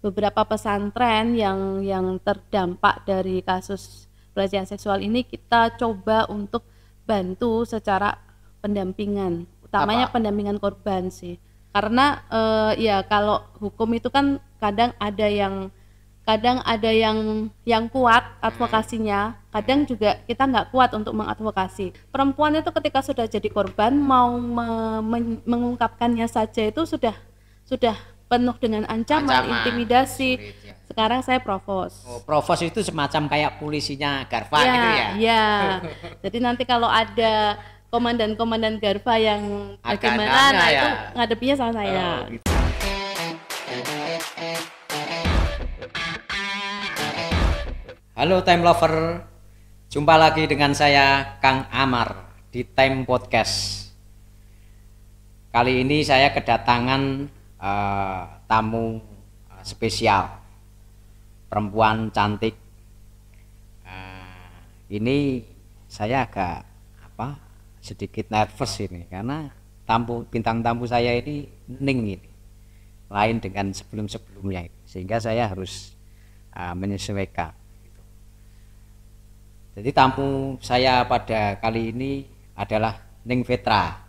beberapa pesantren yang yang terdampak dari kasus pelecehan seksual ini kita coba untuk bantu secara pendampingan, utamanya Apa? pendampingan korban sih. Karena uh, ya kalau hukum itu kan kadang ada yang kadang ada yang yang kuat advokasinya, hmm. kadang juga kita nggak kuat untuk mengadvokasi. Perempuan itu ketika sudah jadi korban mau me, mengungkapkannya saja itu sudah sudah penuh dengan ancaman, ancaman. intimidasi. Ya. Sekarang saya provos. Oh, provos itu semacam kayak polisinya Garva ya, gitu ya. Iya. Jadi nanti kalau ada komandan-komandan Garva yang bagaimana nah itu ya? ngadepinya sama saya. Oh, gitu. Halo Time Lover, jumpa lagi dengan saya Kang Amar di Time Podcast. Kali ini saya kedatangan uh, tamu eh, spesial perempuan cantik uh, ini saya agak apa sedikit nervous ini karena tamu bintang tamu saya ini ning ini lain dengan sebelum sebelumnya sehingga saya harus uh, menyesuaikan jadi tamu saya pada kali ini adalah Ning Vetra.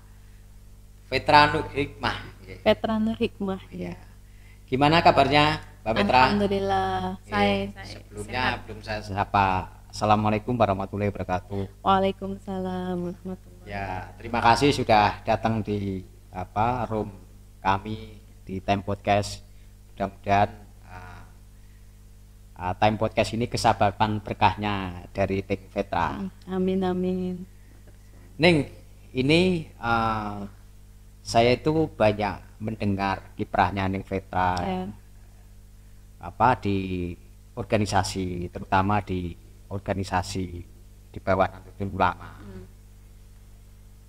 Vetra Nuk Hikmah okay. Iya. Petra Nur Hikmah. Iya. Gimana kabarnya Mbak Petra? Alhamdulillah. Saya, saya sebelumnya sehat. belum saya sapa. Assalamualaikum warahmatullahi wabarakatuh. Waalaikumsalam warahmatullahi. Ya, terima kasih sudah datang di apa room kami di Time Podcast. Mudah-mudahan uh, Time Podcast ini kesabaran berkahnya dari Tek Petra. Amin amin. Ning, ini uh, saya itu banyak mendengar kiprahnya Neng Vetra yeah. apa di organisasi terutama di organisasi di bawah Nahdlatul Ulama. Hmm.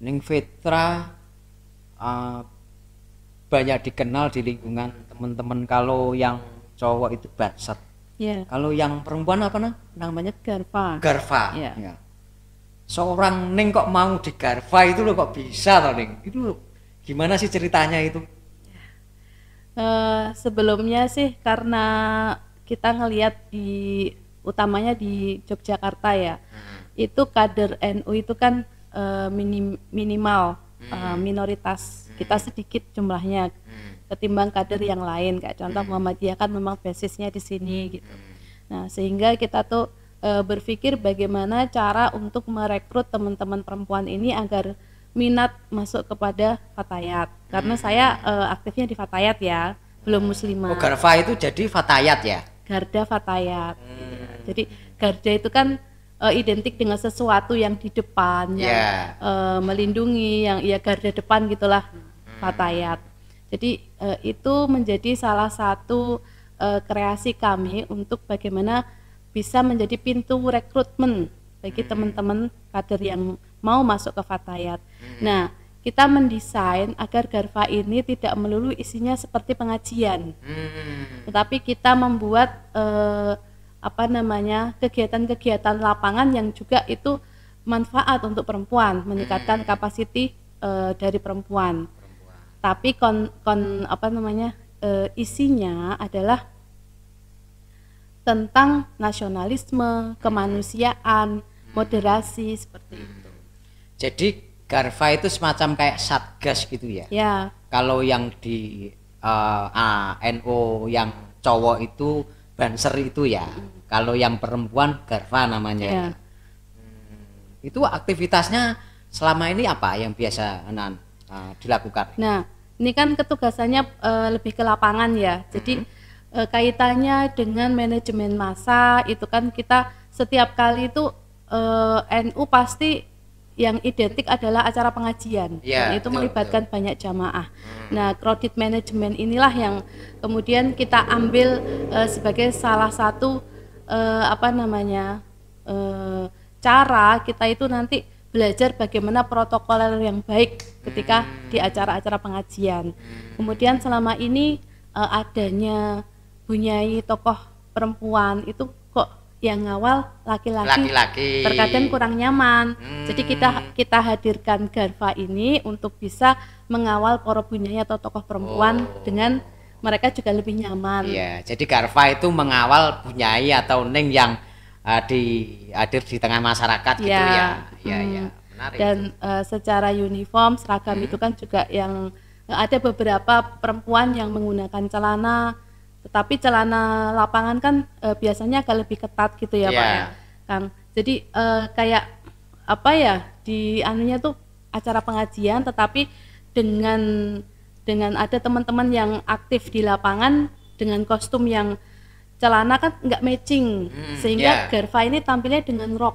Neng Vetra uh, eh, banyak dikenal di lingkungan teman-teman kalau yang cowok itu baset Yeah. Kalau yang perempuan apa nah? Namanya Garfa. Garfa. Yeah. Yeah. Seorang Ning kok mau di Garfa itu loh kok bisa toh Neng Itu loh Gimana sih ceritanya itu? Uh, sebelumnya sih karena kita ngelihat di utamanya di Yogyakarta ya, hmm. itu kader NU itu kan uh, minim, minimal hmm. uh, minoritas hmm. kita sedikit jumlahnya hmm. ketimbang kader yang lain kayak contoh hmm. Muhammadiyah kan memang basisnya di sini hmm. gitu. Nah sehingga kita tuh uh, berpikir bagaimana cara untuk merekrut teman-teman perempuan ini agar minat masuk kepada Fatayat karena hmm. saya uh, aktifnya di Fatayat ya belum muslimah. Oh, Garfa itu jadi Fatayat ya? Garda Fatayat. Hmm. Jadi Garda itu kan uh, identik dengan sesuatu yang di depan yeah. yang uh, melindungi yang ya Garda depan gitulah hmm. Fatayat. Jadi uh, itu menjadi salah satu uh, kreasi kami untuk bagaimana bisa menjadi pintu rekrutmen bagi hmm. teman-teman kader yang mau masuk ke Fatayat. Hmm. Nah, kita mendesain agar garva ini tidak melulu isinya seperti pengajian, hmm. tetapi kita membuat eh, apa namanya kegiatan-kegiatan lapangan yang juga itu manfaat untuk perempuan, meningkatkan hmm. kapasiti eh, dari perempuan. Tapi kon kon apa namanya eh, isinya adalah tentang nasionalisme, kemanusiaan, hmm. moderasi seperti itu. Hmm. Jadi Garva itu semacam kayak satgas gitu ya. Ya. Kalau yang di uh, eh, ANO yang cowok itu banser itu ya. Hmm. Kalau yang perempuan Garva namanya. Ya. ya? Hmm, itu aktivitasnya selama ini apa yang biasa nan uh, dilakukan? Nah, ini kan ketugasannya uh, lebih ke lapangan ya. Jadi hmm. kaitannya dengan manajemen masa itu kan kita setiap kali itu uh, NU pasti yang identik adalah acara pengajian, ya, itu melibatkan betul. banyak jamaah. Hmm. Nah, credit management inilah yang kemudian kita ambil uh, sebagai salah satu uh, apa namanya uh, cara kita itu nanti belajar bagaimana protokol yang baik ketika hmm. di acara-acara pengajian. Hmm. Kemudian selama ini uh, adanya bunyai tokoh perempuan itu yang ngawal laki-laki terkadang kurang nyaman hmm. jadi kita hmm. kita hadirkan Garva ini untuk bisa mengawal para bunyai atau tokoh perempuan oh. dengan mereka juga lebih nyaman iya jadi Garva itu mengawal bunyai atau neng yang uh, di hadir di tengah masyarakat gitu iya. ya. gitu ya ya hmm. ya menarik dan uh, secara uniform seragam hmm. itu kan juga yang ada beberapa perempuan yang menggunakan celana tetapi celana lapangan kan e, biasanya agak lebih ketat gitu ya yeah. Pak ya. Iya. Kan. Jadi e, kayak apa ya di anunya tuh acara pengajian tetapi dengan dengan ada teman-teman yang aktif di lapangan dengan kostum yang celana kan nggak matching hmm, sehingga yeah. Gerva ini tampilnya dengan rok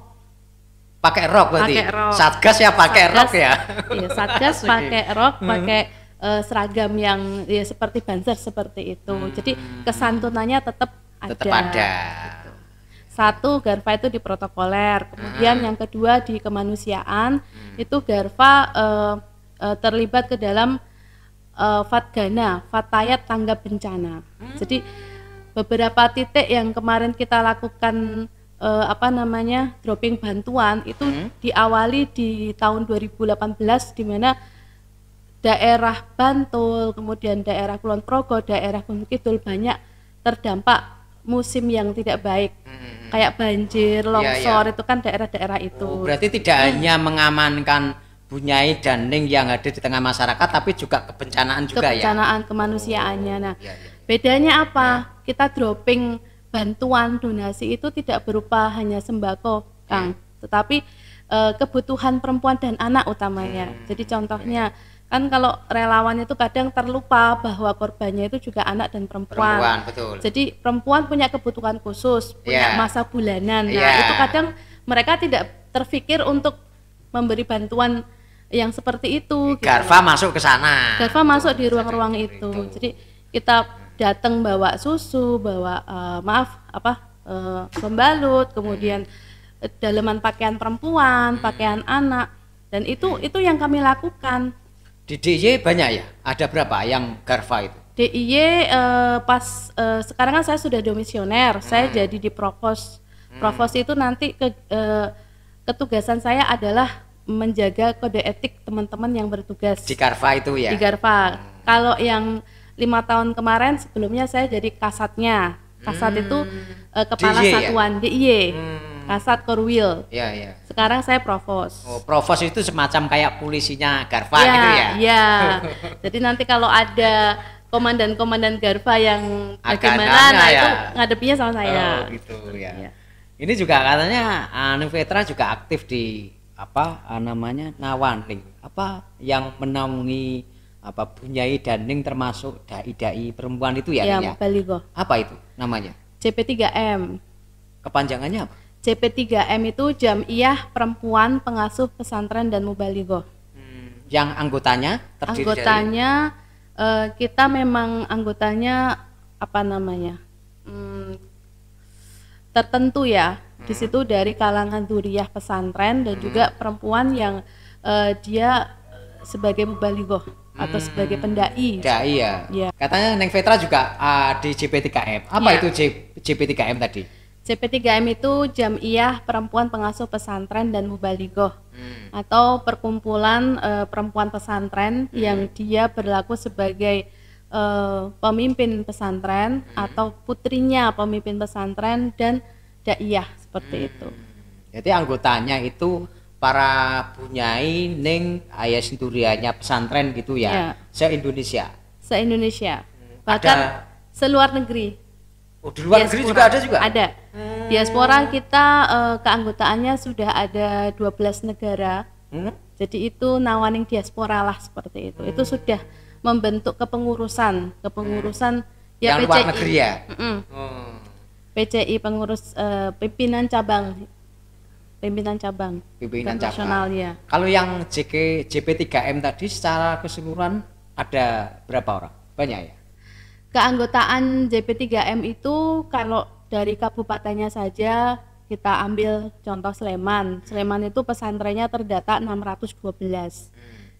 pakai rok berarti pake rock. satgas ya pakai rok ya iya, satgas pakai rok hmm. pakai uh, seragam yang ya seperti banser seperti itu. Hmm. Jadi kesantunannya tetap ada. Tetap ada. Gitu. Satu Garva itu di protokoler, kemudian hmm. yang kedua di kemanusiaan hmm. itu Garva uh, uh, terlibat ke dalam uh, Fatgana, Fatayat tanggap bencana. Hmm. Jadi beberapa titik yang kemarin kita lakukan uh, apa namanya dropping bantuan itu hmm. diawali di tahun 2018 di mana daerah Bantul, kemudian daerah Kulon Progo, daerah Gunung Kidul banyak terdampak musim yang tidak baik. Hmm. Kayak banjir, iya, longsor ya, ya. itu kan daerah-daerah itu. Oh, berarti tidak hmm. hanya mengamankan Bunyai ning yang ada di tengah masyarakat tapi juga kebencanaan juga kebencanaan, ya. Kebencanaan kemanusiaannya. Oh, nah, ya, ya. bedanya apa? Ya. Kita dropping bantuan donasi itu tidak berupa hanya sembako, Kang, ya. tetapi eh, kebutuhan perempuan dan anak utamanya. Hmm. Jadi contohnya ya kan kalau relawannya itu kadang terlupa bahwa korbannya itu juga anak dan perempuan. Perempuan, betul. Jadi perempuan punya kebutuhan khusus, punya yeah. masa bulanan. Nah, yeah. itu kadang mereka tidak terfikir untuk memberi bantuan yang seperti itu. Gitu. Garva gitu. masuk ke sana. Garva masuk di ruang-ruang itu. itu. Jadi kita datang bawa susu, bawa uh, maaf apa uh, pembalut, kemudian hmm. daleman pakaian perempuan, hmm. pakaian anak dan itu hmm. itu yang kami lakukan di DIY banyak ya? Ada berapa yang Garva itu? DIY uh, eh, pas uh, sekarang kan saya sudah domisioner, hmm. saya jadi di provos. Hmm. Provos itu nanti ke, uh, ketugasan saya adalah menjaga kode etik teman-teman yang bertugas. Di Garva itu ya? Di Garva. Hmm. Kalau yang lima tahun kemarin sebelumnya saya jadi kasatnya. Kasat hmm. itu uh, kepala DIY ya? satuan ya? DIY. Hmm. Kasat Korwil. Ya, ya sekarang saya provos. Oh, provos itu semacam kayak polisinya Garva ya, gitu ya. Iya. Jadi nanti kalau ada komandan-komandan Garva yang bagaimana nah ya. itu ngadepinya sama saya. Oh, gitu ya. ya. Ini juga katanya Anu Vetra juga aktif di apa namanya Nawanling apa yang menaungi apa Bunyai Daning termasuk dai-dai perempuan itu ya? Iya, ya, Baligo. Apa itu namanya? CP3M. Kepanjangannya apa? JP3M itu Jamiah Perempuan Pengasuh Pesantren dan Mubaligo. Hmm, yang anggotanya terdiri Anggotanya dari... uh, eh, kita memang anggotanya apa namanya? Hmm, tertentu ya. Hmm. Di situ dari kalangan duriah pesantren dan hmm. juga perempuan yang uh, dia sebagai mubaligo hmm. atau sebagai pendai. Dai ya. ya. Katanya Neng Vetra juga uh, di JP3M. Apa ya. itu JP3M tadi? CP3M itu Jamiah Perempuan Pengasuh Pesantren dan Mubaligoh hmm. atau perkumpulan uh, perempuan pesantren hmm. yang dia berlaku sebagai uh, pemimpin pesantren hmm. atau putrinya pemimpin pesantren dan daiyah seperti hmm. itu. Jadi anggotanya itu para bunyai ning ayah sinturianya pesantren gitu ya, ya. se Indonesia. Se Indonesia. Hmm. Bahkan Ada... seluar negeri Oh, di luar negeri juga ada juga? Ada. Hmm. Diaspora kita uh, keanggotaannya sudah ada 12 negara. Hmm? Jadi itu nawaning diaspora lah seperti itu. Hmm. Itu sudah membentuk kepengurusan, kepengurusan hmm. ya yang PCI. luar negeri ya. Mm -mm. Hmm. PCI pengurus uh, pimpinan cabang pimpinan cabang pimpinan cabang ya. kalau yang JK JP3M tadi secara keseluruhan ada berapa orang banyak ya keanggotaan JP3M itu kalau dari kabupatennya saja kita ambil contoh Sleman. Sleman itu pesantrennya terdata 612. Hmm.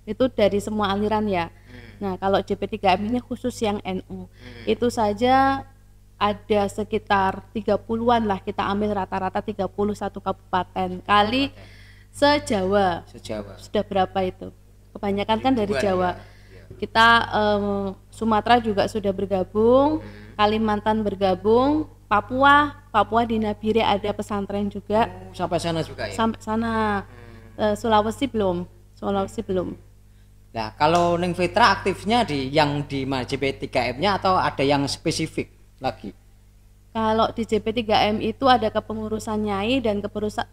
Itu dari semua aliran ya. Hmm. Nah, kalau JP3M ini khusus yang NU. Hmm. Itu saja ada sekitar 30-an lah kita ambil rata-rata 31 kabupaten kali se-Jawa. Se-Jawa. Sudah berapa itu? Kebanyakan kan dari Jawa. Ya kita um, Sumatera juga sudah bergabung, hmm. Kalimantan bergabung, Papua, Papua di Nabire ada pesantren juga. sampai sana juga ya. Sampai sana. Hmm. Eh, Sulawesi belum, Sulawesi belum. Nah, kalau Ning Fitra aktifnya di yang di JP3M-nya atau ada yang spesifik lagi? Kalau di JP3M itu ada kepengurusan Nyai dan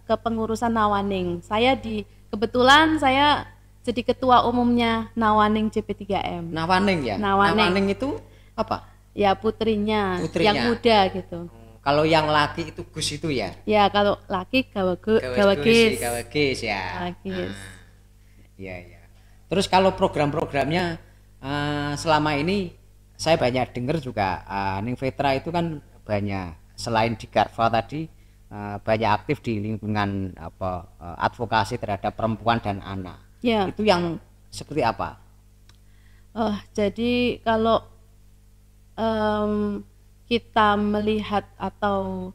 kepengurusan Nawaning. Saya di kebetulan saya jadi ketua umumnya Nawaning CP3M. Nawaning ya. Nawaning, Nawaning itu apa? Ya putrinya, putrinya. yang muda gitu. Oh, kalau yang laki itu Gus itu ya? Ya kalau laki Gawagis. Iya, Gawagis, Gawagis ya. Gawagis. Ah, iya ah. ya. Terus kalau program-programnya uh, selama ini saya banyak dengar juga uh, Ning Vetra itu kan banyak selain di Garfa tadi uh, banyak aktif di lingkungan apa uh, advokasi terhadap perempuan dan anak Ya. Itu yang seperti apa? Uh, jadi kalau um, kita melihat atau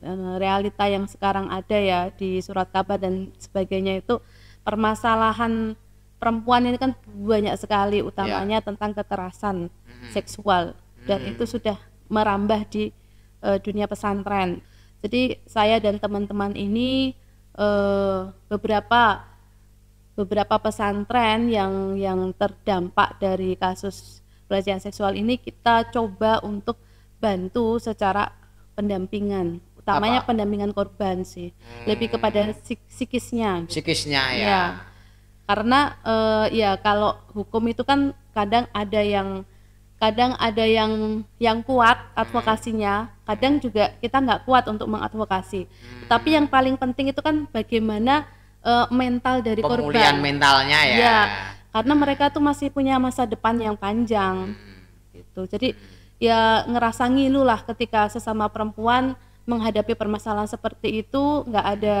um, realita yang sekarang ada ya di surat kabar dan sebagainya itu permasalahan perempuan ini kan banyak sekali utamanya ya. tentang kekerasan mm-hmm. seksual dan mm-hmm. itu sudah merambah di uh, dunia pesantren. Jadi saya dan teman-teman ini uh, beberapa beberapa pesantren yang yang terdampak dari kasus pelecehan seksual ini kita coba untuk bantu secara pendampingan utamanya Apa? pendampingan korban sih hmm. lebih kepada psikisnya psikisnya ya, ya. karena uh, ya kalau hukum itu kan kadang ada yang kadang ada yang yang kuat advokasinya hmm. kadang juga kita nggak kuat untuk mengadvokasi hmm. tapi yang paling penting itu kan bagaimana uh, mental dari Pemulihan korban. Pemulihan mentalnya ya. ya. Karena mereka tuh masih punya masa depan yang panjang. Hmm. Gitu. Jadi ya ngerasa ngilu lah ketika sesama perempuan menghadapi permasalahan seperti itu nggak ada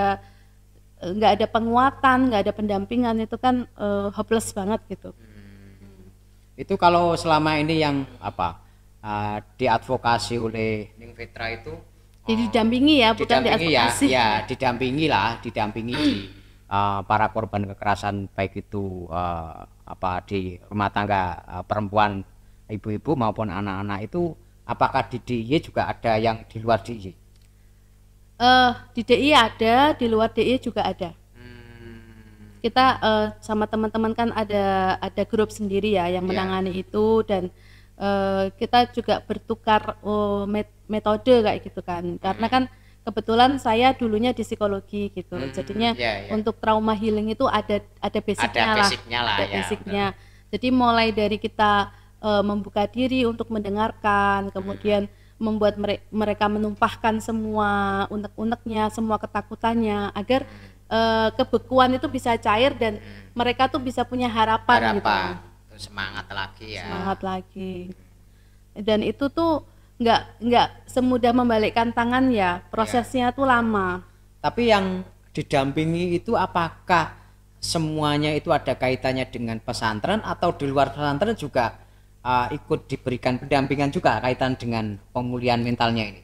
nggak ada penguatan, nggak ada pendampingan itu kan uh, hopeless banget gitu. Hmm. Itu kalau selama ini yang apa uh, diadvokasi oleh Ning Fitra itu didampingi ya, bukan didampingi ya, diadvokasi. Ya, ya, didampingi lah, didampingi di Eh, para korban kekerasan baik itu uh, apa di rumah tangga uh, perempuan ibu-ibu maupun anak-anak itu apakah di DIY juga ada yang di luar DIY? Uh, di DIY ada, di luar DIY juga ada. Hmm. Kita uh, sama teman-teman kan ada ada grup sendiri ya yang iya. menangani yeah. itu dan uh, kita juga bertukar uh, metode kayak gitu kan. Karena hmm. kan kebetulan saya dulunya di psikologi gitu hmm, jadinya yeah, yeah. untuk trauma healing itu ada ada basicnya ada basicnya lah, ada ya, basicnya jadi mulai dari kita uh, membuka diri untuk mendengarkan hmm. kemudian hmm. membuat mere mereka menumpahkan semua unek-uneknya semua ketakutannya agar uh, kebekuan itu bisa cair dan hmm. mereka tuh bisa punya harapan, gitu. harapan. gitu semangat lagi ya semangat lagi hmm. dan itu tuh nggak nggak semudah membalikkan tangan ya iya. prosesnya ya. tuh lama tapi yang didampingi itu apakah semuanya itu ada kaitannya dengan pesantren atau di luar pesantren juga uh, ikut diberikan pendampingan juga kaitan dengan pemulihan mentalnya ini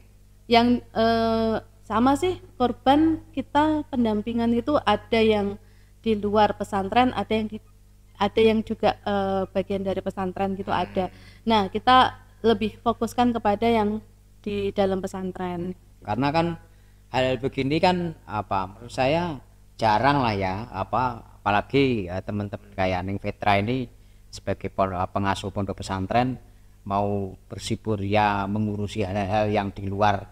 yang uh, sama sih korban kita pendampingan itu ada yang di luar pesantren ada yang di, ada yang juga uh, bagian dari pesantren gitu hmm. ada nah kita lebih fokuskan kepada yang di dalam pesantren karena kan hal-hal begini kan apa menurut saya jarang lah ya apa apalagi ya, teman-teman kayak Ning Fitra ini sebagai pengasuh pondok pesantren mau bersibur ya mengurusi hal-hal yang di luar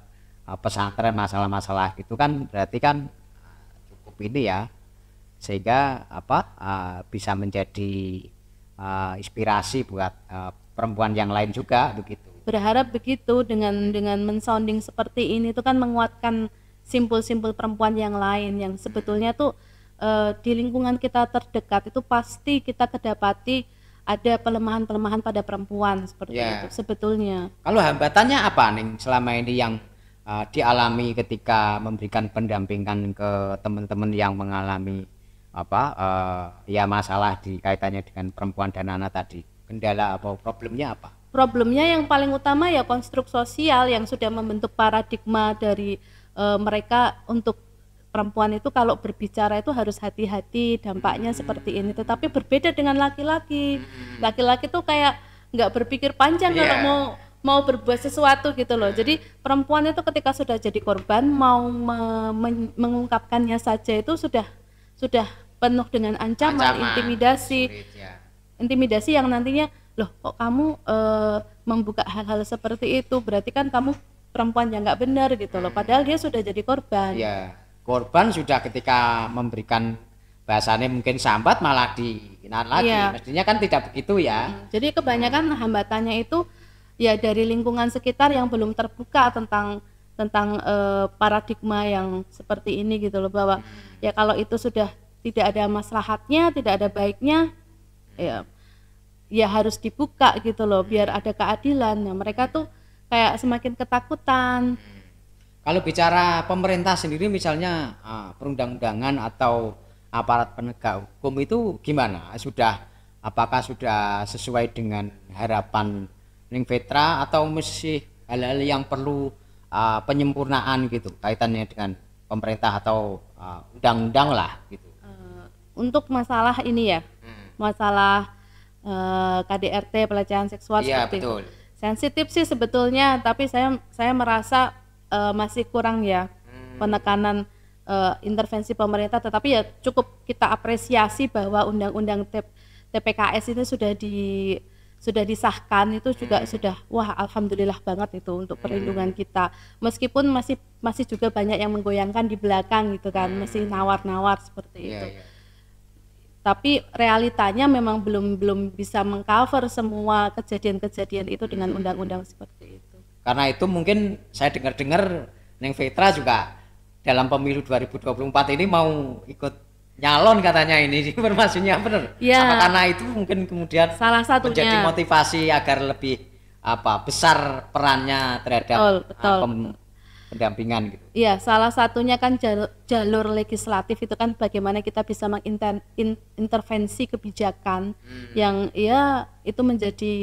eh, pesantren masalah-masalah gitu kan berarti kan eh, cukup ini ya sehingga apa eh, bisa menjadi uh, inspirasi buat uh, perempuan yang lain juga begitu. Berharap begitu dengan dengan mensounding seperti ini itu kan menguatkan simpul-simpul perempuan yang lain yang sebetulnya tuh uh, di lingkungan kita terdekat itu pasti kita kedapati ada pelemahan-pelemahan pada perempuan seperti yeah. itu sebetulnya. Kalau hambatannya apa nih selama ini yang uh, dialami ketika memberikan pendampingan ke teman-teman yang mengalami apa uh, ya masalah di kaitannya dengan perempuan dan anak tadi kendala atau problemnya apa problemnya yang paling utama ya konstruk sosial yang sudah membentuk paradigma dari uh, mereka untuk perempuan itu kalau berbicara itu harus hati-hati dampaknya seperti ini tetapi berbeda dengan laki-laki hmm. laki-laki tuh kayak nggak berpikir panjang yeah. kalau iya. mau mau berbuat sesuatu gitu loh jadi perempuan itu ketika sudah jadi korban mau me mengungkapkannya saja itu sudah sudah penuh dengan ancaman, ancaman intimidasi sulit, ya. intimidasi yang nantinya loh kok kamu e, membuka hal-hal seperti itu berarti kan kamu perempuan yang nggak benar gitu loh hmm. padahal dia sudah jadi korban ya korban sudah ketika memberikan bahasanya mungkin sambat malah dihina lagi ya. mestinya kan tidak begitu ya hmm. jadi kebanyakan hmm. hambatannya itu ya dari lingkungan sekitar yang belum terbuka tentang tentang e, paradigma yang seperti ini gitu loh bahwa hmm. ya kalau itu sudah tidak ada maslahatnya, tidak ada baiknya, ya ya harus dibuka gitu loh biar hmm. ada keadilan. Nah, mereka tuh kayak semakin ketakutan. Hmm. Kalau bicara pemerintah sendiri misalnya ah, perundang-undangan atau aparat penegak hukum itu gimana? Sudah apakah sudah sesuai dengan harapan Ning Fitra atau masih hal-hal yang perlu uh, penyempurnaan gitu kaitannya dengan pemerintah atau undang ah, undang-undang lah gitu untuk masalah ini ya, hmm. masalah eh, KDRT pelecehan seksual ya, seperti betul. itu. Sensitif sih sebetulnya, tapi saya saya merasa eh, masih kurang ya hmm. penekanan eh, intervensi pemerintah. Tetapi ya cukup kita apresiasi bahwa undang-undang TPKS ini sudah di sudah disahkan itu juga hmm. sudah wah alhamdulillah banget itu untuk hmm. perlindungan hmm. kita meskipun masih masih juga banyak yang menggoyangkan di belakang gitu kan hmm. masih nawar-nawar seperti yeah, itu yeah tapi realitanya memang belum belum bisa mengcover semua kejadian-kejadian itu dengan hmm. undang-undang seperti itu. Karena itu mungkin saya dengar-dengar Neng Fitra juga dalam pemilu 2024 ini mau ikut nyalon katanya ini informasinya benar. Ya. Apa karena itu mungkin kemudian salah satunya menjadi motivasi agar lebih apa besar perannya terhadap betul, ah, betul pendampingan gitu. Iya, salah satunya kan jalur, jalur legislatif itu kan bagaimana kita bisa mengintervensi kebijakan hmm. yang ya itu menjadi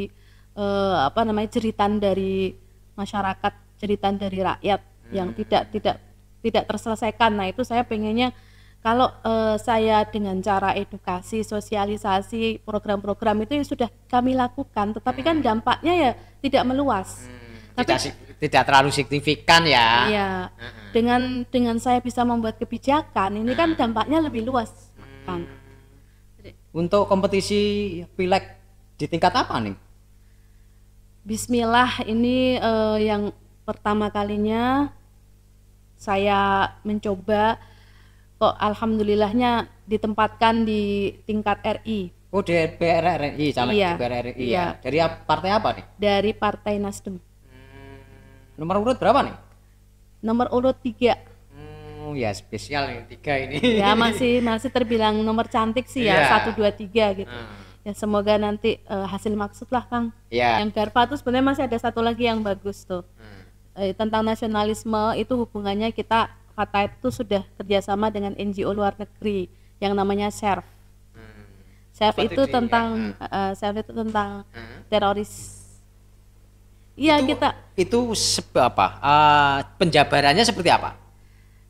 uh, apa namanya cerita dari masyarakat, cerita dari rakyat hmm. yang tidak tidak tidak terselesaikan. Nah, itu saya pengennya kalau eh, saya dengan cara edukasi, sosialisasi, program-program itu yang sudah kami lakukan, tetapi kan hmm. dampaknya ya tidak meluas. Hmm. Tapi, tidak terlalu signifikan ya. Iya. Dengan dengan saya bisa membuat kebijakan, ini kan dampaknya lebih luas, hmm. Bang. Untuk kompetisi pileg di tingkat apa nih? Bismillah ini uh, yang pertama kalinya saya mencoba kok alhamdulillahnya ditempatkan di tingkat RI. Oh DPR RI, calon iya, DPR RI ya. iya. ya. Dari partai apa nih? Dari Partai Nasdem. Nomor urut berapa nih? Nomor urut tiga. Hmm, ya spesial nih tiga ini. Ya masih masih terbilang nomor cantik sih ya iya. satu dua tiga gitu. Hmm. Ya semoga nanti uh, hasil maksud lah Kang. Yeah. Yang Garpa tuh sebenarnya masih ada satu lagi yang bagus tuh. Hmm. Eh, tentang nasionalisme itu hubungannya kita kata itu sudah kerjasama dengan NGO luar negeri yang namanya SERF. Hmm. SERF itu, ya. tentang ya. uh, itu tentang hmm. teroris Iya kita. Itu apa? Uh, penjabarannya seperti apa?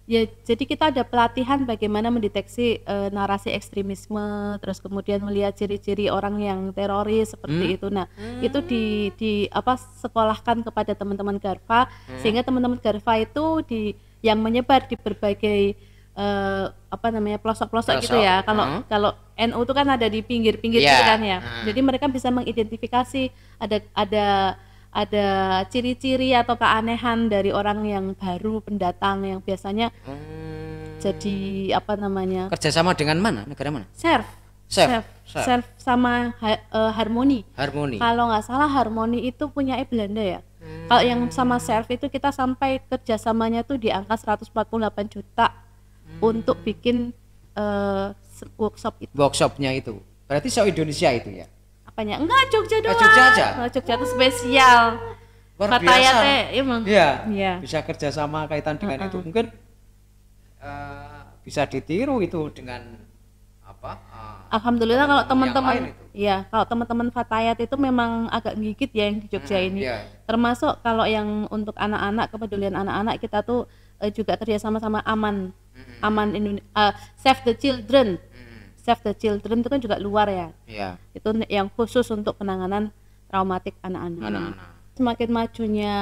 Ya, jadi kita ada pelatihan bagaimana mendeteksi uh, narasi ekstremisme, terus kemudian melihat ciri-ciri orang yang teroris seperti hmm. itu. Nah, hmm. itu di di apa sekolahkan kepada teman-teman Garfa hmm. sehingga teman-teman Garfa itu di yang menyebar di berbagai uh, apa namanya pelosok-pelosok gitu ya. Kalau hmm. kalau NU itu kan ada di pinggir-pinggir yeah. gitu iya. kan ya. Hmm. Jadi mereka bisa mengidentifikasi ada ada ada ciri-ciri atau keanehan dari orang yang baru pendatang yang biasanya hmm. jadi apa namanya kerjasama dengan mana negara mana serf serf serf, sama ha uh, harmoni harmoni kalau nggak salah harmoni itu punya Belanda ya hmm. kalau yang sama serf itu kita sampai kerjasamanya tuh di angka 148 juta hmm. untuk bikin uh, workshop itu workshopnya itu berarti se Indonesia itu ya apanya enggak Jogja eh, doang Jogja aja oh, Jogja tuh spesial luar biasa ya, emang iya ya. bisa kerja sama kaitan dengan uh -uh. itu mungkin uh, bisa ditiru itu dengan apa uh, Alhamdulillah kalau teman-teman ya kalau teman-teman Fatayat itu memang agak gigit ya yang di Jogja hmm, ini iya. termasuk kalau yang untuk anak-anak kepedulian anak-anak kita tuh uh, juga kerjasama sama aman hmm. aman Indonesia uh, save the children hmm Save the Children itu kan juga luar ya. Iya. Itu yang khusus untuk penanganan traumatik anak-anak. Semakin majunya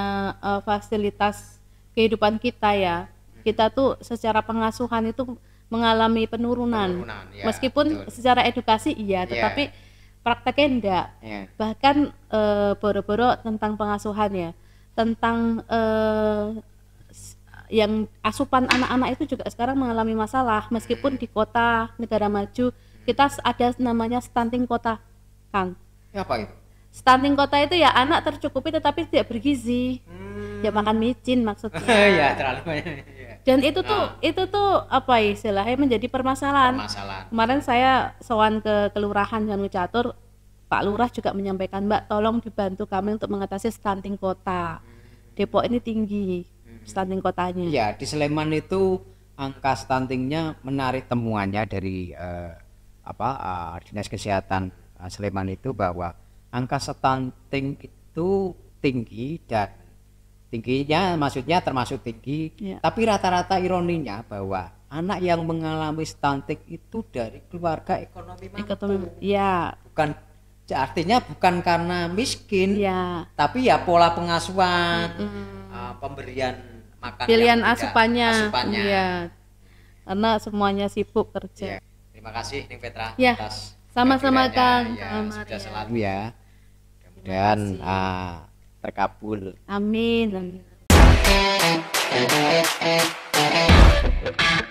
uh, fasilitas kehidupan kita ya, hmm. kita tuh secara pengasuhan itu mengalami penurunan. penurunan ya, Meskipun betul. secara edukasi iya, iya. tetapi ya. prakteknya enggak. Ya. Bahkan eh, boro-boro tentang pengasuhan ya, tentang uh, yang asupan anak-anak itu juga sekarang mengalami masalah meskipun di kota negara maju kita ada namanya stunting kota Kang apa itu stunting kota itu ya anak tercukupi tetapi tidak bergizi hmm. ya makan micin maksudnya ya terlalu banyak dan itu nah. tuh ah. itu tuh apa istilahnya menjadi permasalahan. permasalahan kemarin saya sowan ke kelurahan dan Catur Pak Lurah juga menyampaikan Mbak tolong dibantu kami untuk mengatasi stunting kota hmm. Depok ini tinggi stunting kotanya. Ya, di Sleman itu angka stuntingnya menarik temuannya dari uh, apa eh, Dinas Kesehatan uh, Sleman itu bahwa angka stunting itu tinggi dan tingginya maksudnya termasuk tinggi, ya. tapi rata-rata ironinya bahwa anak yang mengalami stunting itu dari keluarga ekonomi mampu. Ekonomi, ya. Bukan artinya bukan karena miskin, ya. tapi ya pola pengasuhan, -hmm. uh, pemberian makan pilihan asupannya. asupannya. Iya. Karena semuanya sibuk kerja. Ya. Terima kasih Ning Petra ya. atas sama-sama Kang. Ya, sudah selalu ya. Kemudian uh, terkabul. Ah, Amin. Amin.